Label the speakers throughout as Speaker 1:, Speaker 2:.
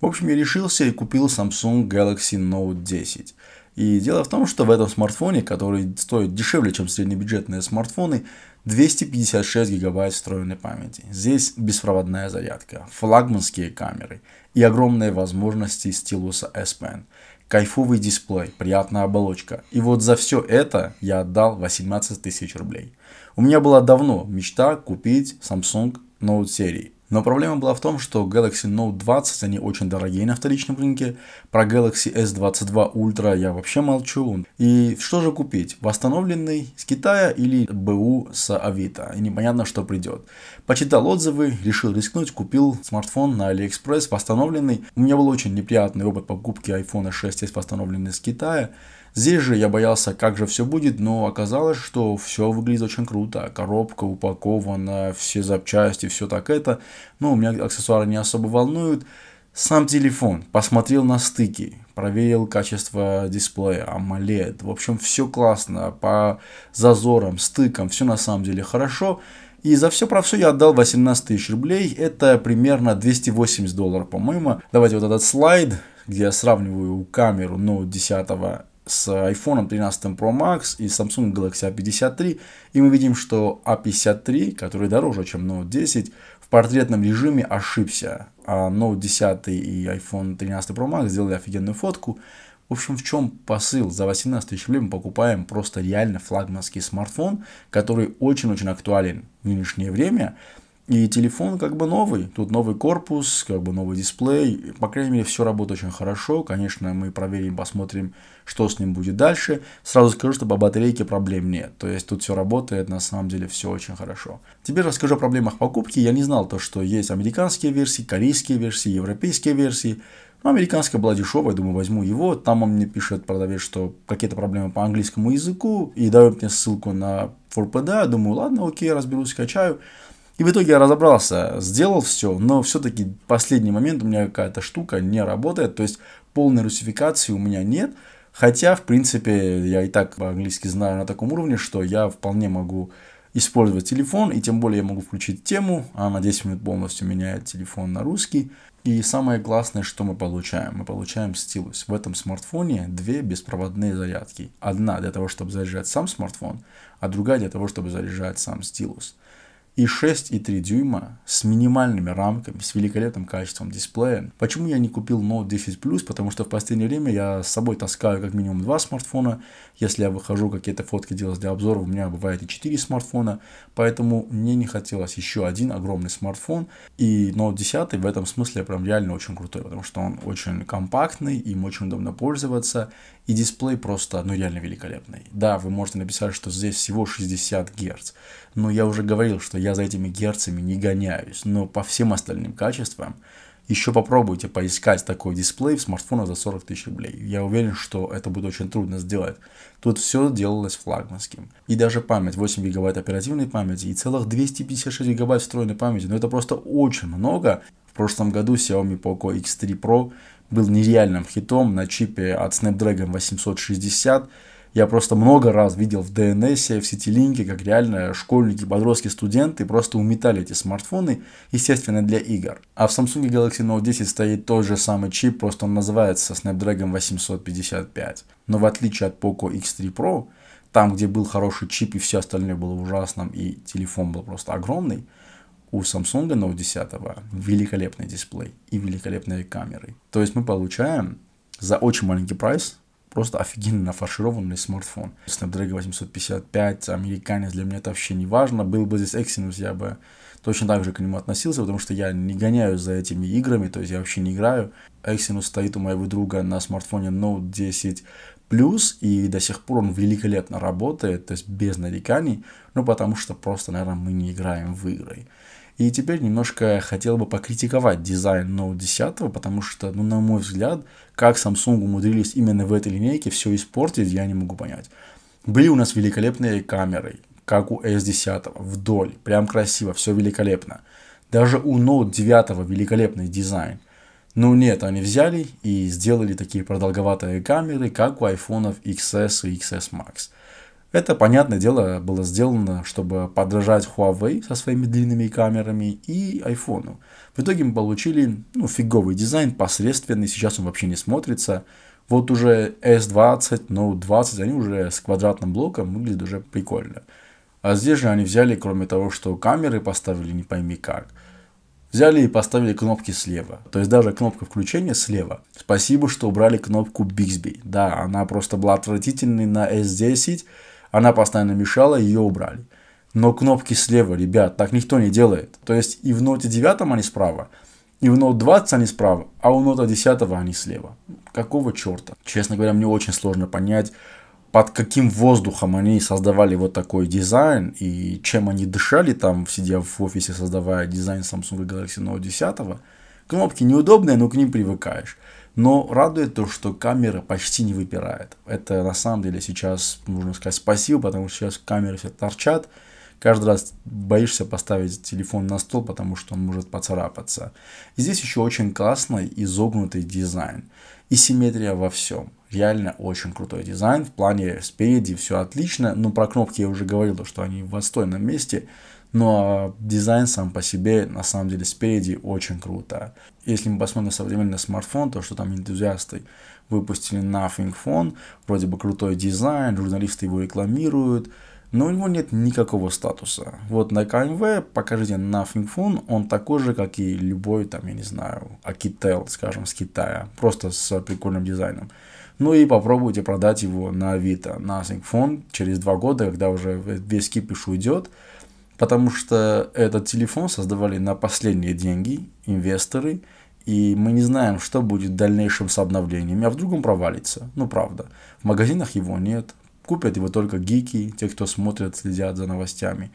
Speaker 1: В общем, я решился и купил Samsung Galaxy Note 10. И дело в том, что в этом смартфоне, который стоит дешевле, чем среднебюджетные смартфоны, 256 гигабайт встроенной памяти. Здесь беспроводная зарядка, флагманские камеры и огромные возможности стилуса S Pen. Кайфовый дисплей, приятная оболочка. И вот за все это я отдал 18 тысяч рублей. У меня была давно мечта купить Samsung Note серии. Но проблема была в том, что Galaxy Note 20, они очень дорогие на вторичном рынке. Про Galaxy S22 Ultra я вообще молчу. И что же купить? Восстановленный с Китая или БУ с Авито? И непонятно, что придет. Почитал отзывы, решил рискнуть, купил смартфон на AliExpress восстановленный. У меня был очень неприятный опыт покупки iPhone 6s восстановленный с Китая. Здесь же я боялся, как же все будет, но оказалось, что все выглядит очень круто. Коробка упакована, все запчасти, все так это. Но у меня аксессуары не особо волнуют. Сам телефон посмотрел на стыки, проверил качество дисплея, AMOLED. В общем, все классно по зазорам, стыкам, все на самом деле хорошо. И за все про все я отдал 18 тысяч рублей, это примерно 280 долларов, по-моему. Давайте вот этот слайд, где я сравниваю камеру Note 10 с iPhone 13 Pro Max и Samsung Galaxy A53, и мы видим, что A53, который дороже, чем Note 10, в портретном режиме ошибся. А Note 10 и iPhone 13 Pro Max сделали офигенную фотку. В общем, в чем посыл? За 18 тысяч рублей мы покупаем просто реально флагманский смартфон, который очень-очень актуален в нынешнее время. И телефон как бы новый, тут новый корпус, как бы новый дисплей, по крайней мере все работает очень хорошо, конечно мы проверим, посмотрим, что с ним будет дальше. Сразу скажу, что по батарейке проблем нет, то есть тут все работает, на самом деле все очень хорошо. Теперь расскажу о проблемах покупки, я не знал то, что есть американские версии, корейские версии, европейские версии, но ну, американская была дешевая, думаю, возьму его. Там он мне пишет, продавец, что какие-то проблемы по английскому языку, и дает мне ссылку на 4 Думаю, ладно, окей, разберусь, скачаю. И в итоге я разобрался, сделал все, но все-таки последний момент у меня какая-то штука не работает, то есть полной русификации у меня нет, хотя, в принципе, я и так по-английски знаю на таком уровне, что я вполне могу использовать телефон, и тем более я могу включить тему, а на 10 минут полностью меняет телефон на русский. И самое классное, что мы получаем, мы получаем стилус. В этом смартфоне две беспроводные зарядки. Одна для того, чтобы заряжать сам смартфон, а другая для того, чтобы заряжать сам стилус и 6,3 дюйма с минимальными рамками, с великолепным качеством дисплея. Почему я не купил Note 10 Plus? Потому что в последнее время я с собой таскаю как минимум два смартфона. Если я выхожу какие-то фотки делать для обзора, у меня бывает и 4 смартфона. Поэтому мне не хотелось еще один огромный смартфон. И Note 10 в этом смысле прям реально очень крутой, потому что он очень компактный, им очень удобно пользоваться. И дисплей просто, ну, реально великолепный. Да, вы можете написать, что здесь всего 60 Гц. Но я уже говорил, что я за этими герцами не гоняюсь. Но по всем остальным качествам еще попробуйте поискать такой дисплей в смартфонах за 40 тысяч рублей. Я уверен, что это будет очень трудно сделать. Тут все делалось флагманским. И даже память, 8 гигабайт оперативной памяти и целых 256 гигабайт встроенной памяти. Но ну, это просто очень много. В прошлом году Xiaomi Poco X3 Pro был нереальным хитом на чипе от Snapdragon 860. Я просто много раз видел в DNS, в Ситилинке, как реально школьники, подростки, студенты просто уметали эти смартфоны, естественно, для игр. А в Samsung Galaxy Note 10 стоит тот же самый чип, просто он называется Snapdragon 855. Но в отличие от Poco X3 Pro, там, где был хороший чип и все остальное было ужасным, и телефон был просто огромный – у Samsung Note 10 великолепный дисплей и великолепные камеры. То есть мы получаем за очень маленький прайс просто офигенно нафаршированный смартфон. Snapdragon 855, американец, для меня это вообще не важно. Был бы здесь Exynos, я бы точно так же к нему относился, потому что я не гоняюсь за этими играми, то есть я вообще не играю. Exynos стоит у моего друга на смартфоне Note 10 плюс и до сих пор он великолепно работает, то есть без нареканий, ну потому что просто, наверное, мы не играем в игры. И теперь немножко хотел бы покритиковать дизайн Note 10, потому что, ну, на мой взгляд, как Samsung умудрились именно в этой линейке все испортить, я не могу понять. Были у нас великолепные камеры, как у S10, вдоль, прям красиво, все великолепно. Даже у Note 9 великолепный дизайн. Но ну, нет, они взяли и сделали такие продолговатые камеры, как у iPhone XS и XS Max. Это, понятное дело, было сделано, чтобы подражать Huawei со своими длинными камерами и iPhone. В итоге мы получили ну, фиговый дизайн, посредственный, сейчас он вообще не смотрится. Вот уже S20, Note 20, они уже с квадратным блоком выглядят уже прикольно. А здесь же они взяли, кроме того, что камеры поставили не пойми как, взяли и поставили кнопки слева. То есть даже кнопка включения слева. Спасибо, что убрали кнопку Bixby. Да, она просто была отвратительной на S10, она постоянно мешала, ее убрали. Но кнопки слева, ребят, так никто не делает. То есть и в ноте 9 они справа, и в ноут 20 они справа, а у нота 10 они слева. Какого черта? Честно говоря, мне очень сложно понять, под каким воздухом они создавали вот такой дизайн и чем они дышали там, сидя в офисе, создавая дизайн Samsung Galaxy Note 10. Кнопки неудобные, но к ним привыкаешь. Но радует то, что камера почти не выпирает. Это на самом деле сейчас можно сказать спасибо, потому что сейчас камеры все торчат. Каждый раз боишься поставить телефон на стол, потому что он может поцарапаться. И здесь еще очень классный изогнутый дизайн. И симметрия во всем. Реально очень крутой дизайн. В плане спереди все отлично. Но про кнопки я уже говорил, что они в отстойном месте. Ну а дизайн сам по себе, на самом деле, спереди очень круто. Если мы посмотрим на современный смартфон, то что там энтузиасты выпустили Nothing Phone, вроде бы крутой дизайн, журналисты его рекламируют, но у него нет никакого статуса. Вот на КМВ покажите Nothing Phone, он такой же, как и любой, там, я не знаю, Akitel, скажем, с Китая, просто с прикольным дизайном. Ну и попробуйте продать его на Авито, Nothing Phone, через два года, когда уже весь кипиш уйдет, Потому что этот телефон создавали на последние деньги инвесторы, и мы не знаем, что будет в дальнейшем с обновлениями, а вдруг он провалится. Ну, правда. В магазинах его нет. Купят его только гики, те, кто смотрят, следят за новостями.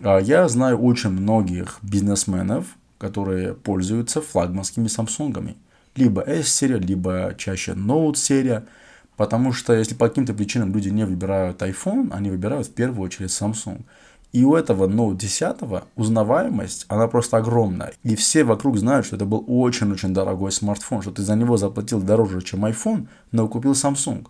Speaker 1: А я знаю очень многих бизнесменов, которые пользуются флагманскими самсунгами. Либо S-серия, либо чаще Note-серия. Потому что если по каким-то причинам люди не выбирают iPhone, они выбирают в первую очередь Samsung. И у этого Note ну, 10 узнаваемость, она просто огромная. И все вокруг знают, что это был очень-очень дорогой смартфон, что ты за него заплатил дороже, чем iPhone, но купил Samsung.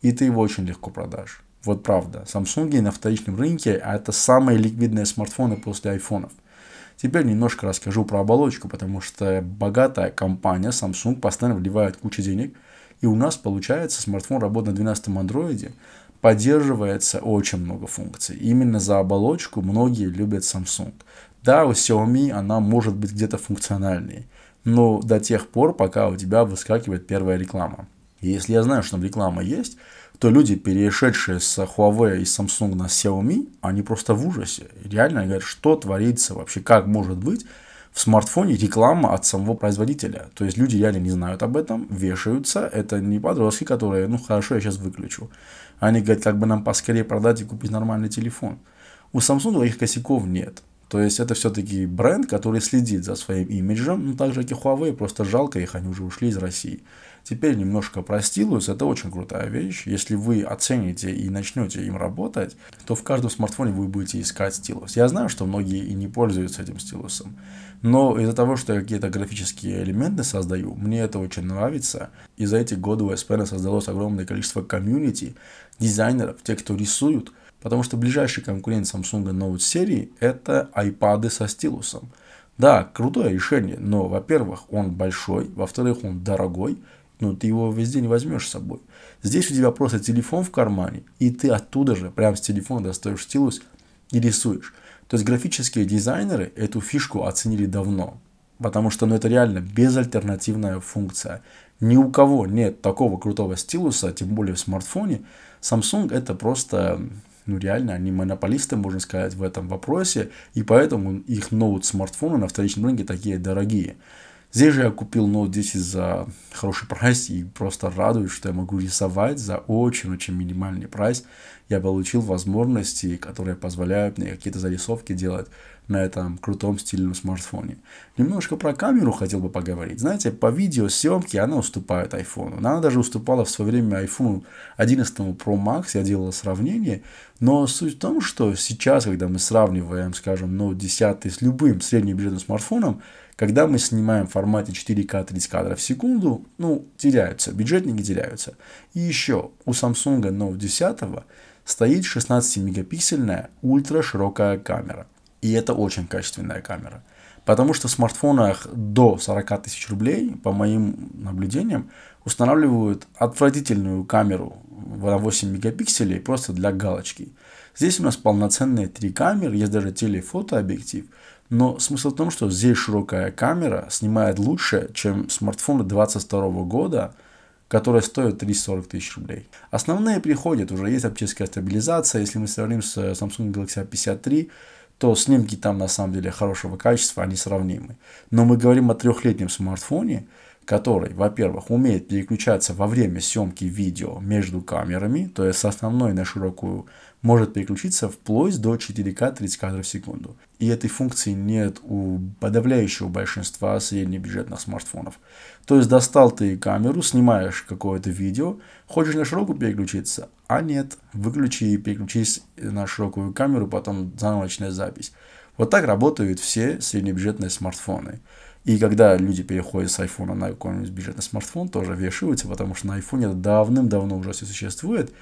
Speaker 1: И ты его очень легко продашь. Вот правда. Samsung на вторичном рынке, а это самые ликвидные смартфоны после айфонов. Теперь немножко расскажу про оболочку, потому что богатая компания Samsung постоянно вливает кучу денег, и у нас получается смартфон работает на 12 андроиде, поддерживается очень много функций. Именно за оболочку многие любят Samsung. Да, у Xiaomi она может быть где-то функциональнее, но до тех пор, пока у тебя выскакивает первая реклама. И если я знаю, что там реклама есть, то люди, перешедшие с Huawei и Samsung на Xiaomi, они просто в ужасе. Реально говорят, что творится вообще, как может быть, в смартфоне реклама от самого производителя. То есть люди реально не знают об этом, вешаются. Это не подростки, которые, ну хорошо, я сейчас выключу. Они говорят, как бы нам поскорее продать и купить нормальный телефон. У Samsung таких косяков нет. То есть это все-таки бренд, который следит за своим имиджем, но ну, также же, и Huawei, просто жалко их, они уже ушли из России. Теперь немножко про стилус, это очень крутая вещь. Если вы оцените и начнете им работать, то в каждом смартфоне вы будете искать стилус. Я знаю, что многие и не пользуются этим стилусом, но из-за того, что я какие-то графические элементы создаю, мне это очень нравится. И за эти годы у SPN создалось огромное количество комьюнити, дизайнеров, тех, кто рисуют – Потому что ближайший конкурент Samsung Note серии это iPad со стилусом. Да, крутое решение, но, во-первых, он большой, во-вторых, он дорогой, но ну, ты его везде не возьмешь с собой. Здесь у тебя просто телефон в кармане, и ты оттуда же, прямо с телефона достаешь стилус и рисуешь. То есть графические дизайнеры эту фишку оценили давно, потому что ну, это реально безальтернативная функция. Ни у кого нет такого крутого стилуса, тем более в смартфоне. Samsung это просто ну реально, они монополисты, можно сказать, в этом вопросе, и поэтому их ноут смартфоны на вторичном рынке такие дорогие. Здесь же я купил Note 10 за хороший прайс и просто радуюсь, что я могу рисовать за очень-очень минимальный прайс я получил возможности, которые позволяют мне какие-то зарисовки делать на этом крутом стильном смартфоне. Немножко про камеру хотел бы поговорить. Знаете, по видеосъемке она уступает iPhone. Она даже уступала в свое время iPhone 11 Pro Max, я делал сравнение. Но суть в том, что сейчас, когда мы сравниваем, скажем, Note ну, 10 с любым среднебюджетным смартфоном, когда мы снимаем в формате 4К 30 кадров в секунду, ну, теряются, бюджетники теряются. И еще, у Samsung Note 10 стоит 16-мегапиксельная ультраширокая камера. И это очень качественная камера. Потому что в смартфонах до 40 тысяч рублей, по моим наблюдениям, устанавливают отвратительную камеру на 8 мегапикселей просто для галочки. Здесь у нас полноценные три камеры, есть даже телефотообъектив. Но смысл в том, что здесь широкая камера снимает лучше, чем смартфоны 22 года – которая стоит 340 тысяч рублей. Основные приходят, уже есть оптическая стабилизация, если мы сравним с э, Samsung Galaxy A53, то снимки там на самом деле хорошего качества, они сравнимы. Но мы говорим о трехлетнем смартфоне, который, во-первых, умеет переключаться во время съемки видео между камерами, то есть с основной на широкую может переключиться вплоть до 4К 30 кадров в секунду. И этой функции нет у подавляющего большинства среднебюджетных смартфонов. То есть достал ты камеру, снимаешь какое-то видео, хочешь на широкую переключиться, а нет, выключи и переключись на широкую камеру, потом заново начинай запись. Вот так работают все среднебюджетные смартфоны. И когда люди переходят с айфона на какой-нибудь бюджетный смартфон, тоже вешаются, потому что на айфоне это давным-давно уже все существует.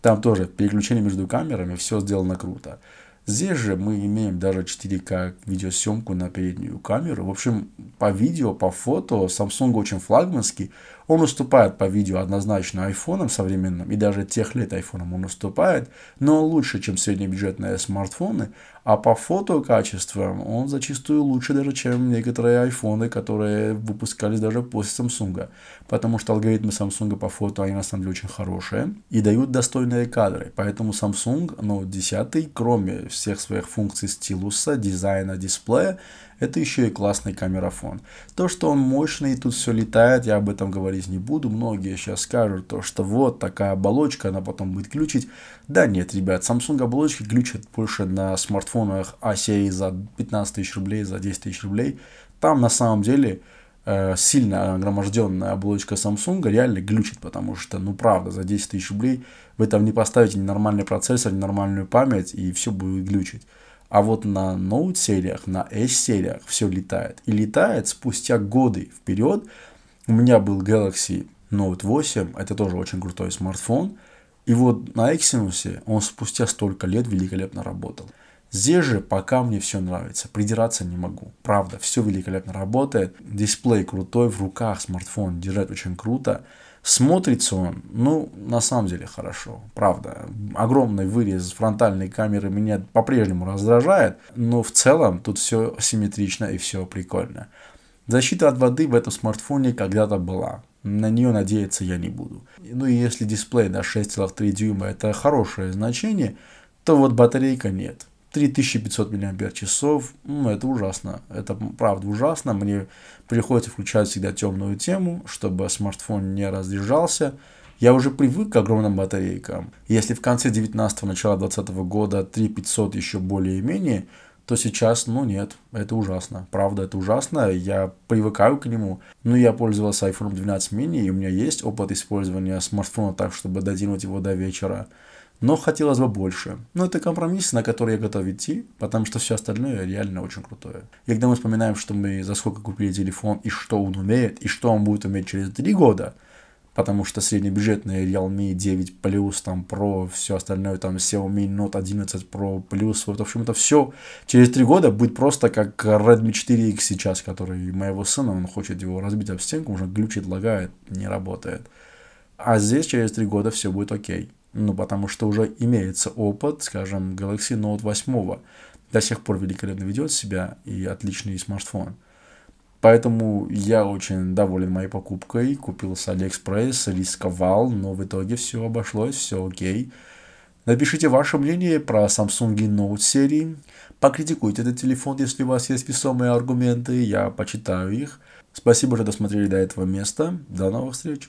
Speaker 1: Там тоже переключение между камерами, все сделано круто. Здесь же мы имеем даже 4К видеосъемку на переднюю камеру. В общем, по видео, по фото Samsung очень флагманский. Он уступает по видео однозначно айфонам современным, и даже тех лет айфонам он уступает, но лучше, чем среднебюджетные смартфоны, а по фото качествам он зачастую лучше даже, чем некоторые айфоны, которые выпускались даже после Samsung, потому что алгоритмы Samsung по фото, они на самом деле очень хорошие и дают достойные кадры, поэтому Samsung Note ну, 10, кроме всех своих функций стилуса, дизайна дисплея, это еще и классный камерафон. То, что он мощный и тут все летает, я об этом говорить не буду. Многие сейчас скажут, то, что вот такая оболочка, она потом будет глючить. Да нет, ребят, Samsung оболочки глючат больше на смартфонах ASEA за 15 тысяч рублей, за 10 тысяч рублей. Там на самом деле Э, сильно огроможденная оболочка Samsung реально глючит, потому что, ну правда, за 10 тысяч рублей вы там не поставите ненормальный процессор, ненормальную память, и все будет глючить. А вот на Note сериях, на S сериях все летает. И летает спустя годы вперед. У меня был Galaxy Note 8, это тоже очень крутой смартфон. И вот на Exynos он спустя столько лет великолепно работал. Здесь же пока мне все нравится, придираться не могу. Правда, все великолепно работает, дисплей крутой, в руках смартфон держать очень круто. Смотрится он, ну, на самом деле хорошо, правда. Огромный вырез фронтальной камеры меня по-прежнему раздражает, но в целом тут все симметрично и все прикольно. Защита от воды в этом смартфоне когда-то была. На нее надеяться я не буду. Ну и если дисплей на 6,3 дюйма это хорошее значение, то вот батарейка нет. 3500 мАч, это ужасно, это правда ужасно, мне приходится включать всегда темную тему, чтобы смартфон не разряжался, я уже привык к огромным батарейкам. Если в конце 19-го, начала 20 -го года 3500 еще более-менее, то сейчас, ну нет, это ужасно. Правда, это ужасно, я привыкаю к нему. Но я пользовался iPhone 12 mini, и у меня есть опыт использования смартфона так, чтобы дотянуть его до вечера но хотелось бы больше. Но ну, это компромисс, на который я готов идти, потому что все остальное реально очень крутое. И когда мы вспоминаем, что мы за сколько купили телефон, и что он умеет, и что он будет уметь через 3 года, потому что среднебюджетные Realme 9 Plus, там Pro, все остальное, там Xiaomi Note 11 Pro Plus, вот, в общем, это все через 3 года будет просто как Redmi 4X сейчас, который моего сына, он хочет его разбить об стенку, уже глючит, лагает, не работает. А здесь через 3 года все будет окей. Ну, потому что уже имеется опыт, скажем, Galaxy Note 8 до сих пор великолепно ведет себя и отличный смартфон. Поэтому я очень доволен моей покупкой, купил с AliExpress, рисковал, но в итоге все обошлось, все окей. Напишите ваше мнение про Samsung Note серии. Покритикуйте этот телефон, если у вас есть весомые аргументы, я почитаю их. Спасибо, что досмотрели до этого места. До новых встреч!